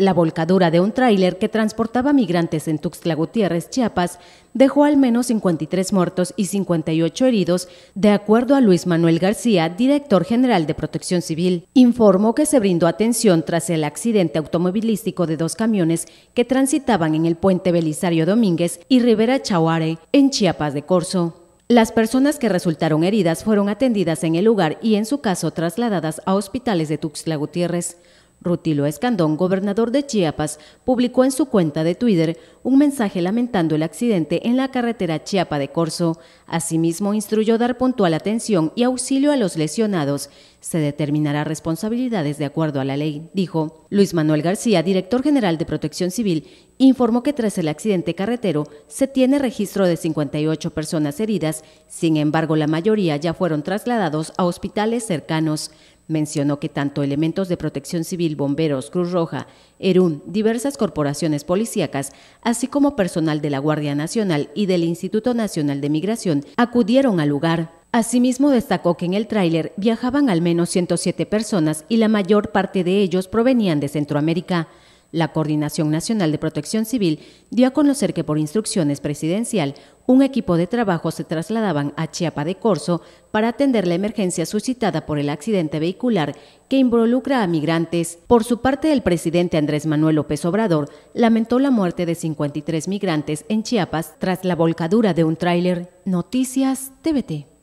La volcadura de un tráiler que transportaba migrantes en Tuxtla Gutiérrez, Chiapas, dejó al menos 53 muertos y 58 heridos, de acuerdo a Luis Manuel García, director general de Protección Civil. Informó que se brindó atención tras el accidente automovilístico de dos camiones que transitaban en el puente Belisario Domínguez y Rivera Chahuare en Chiapas de Corzo. Las personas que resultaron heridas fueron atendidas en el lugar y en su caso trasladadas a hospitales de Tuxtla Gutiérrez. Rutilo Escandón, gobernador de Chiapas, publicó en su cuenta de Twitter un mensaje lamentando el accidente en la carretera Chiapa de Corso. Asimismo, instruyó dar puntual atención y auxilio a los lesionados. Se determinará responsabilidades de acuerdo a la ley, dijo. Luis Manuel García, director general de Protección Civil, informó que tras el accidente carretero se tiene registro de 58 personas heridas, sin embargo la mayoría ya fueron trasladados a hospitales cercanos. Mencionó que tanto elementos de protección civil, bomberos, Cruz Roja, ERUN, diversas corporaciones policíacas, así como personal de la Guardia Nacional y del Instituto Nacional de Migración, acudieron al lugar Asimismo, destacó que en el tráiler viajaban al menos 107 personas y la mayor parte de ellos provenían de Centroamérica. La Coordinación Nacional de Protección Civil dio a conocer que por instrucciones presidencial, un equipo de trabajo se trasladaban a Chiapa de Corzo para atender la emergencia suscitada por el accidente vehicular que involucra a migrantes. Por su parte, el presidente Andrés Manuel López Obrador lamentó la muerte de 53 migrantes en Chiapas tras la volcadura de un tráiler. Noticias TVT.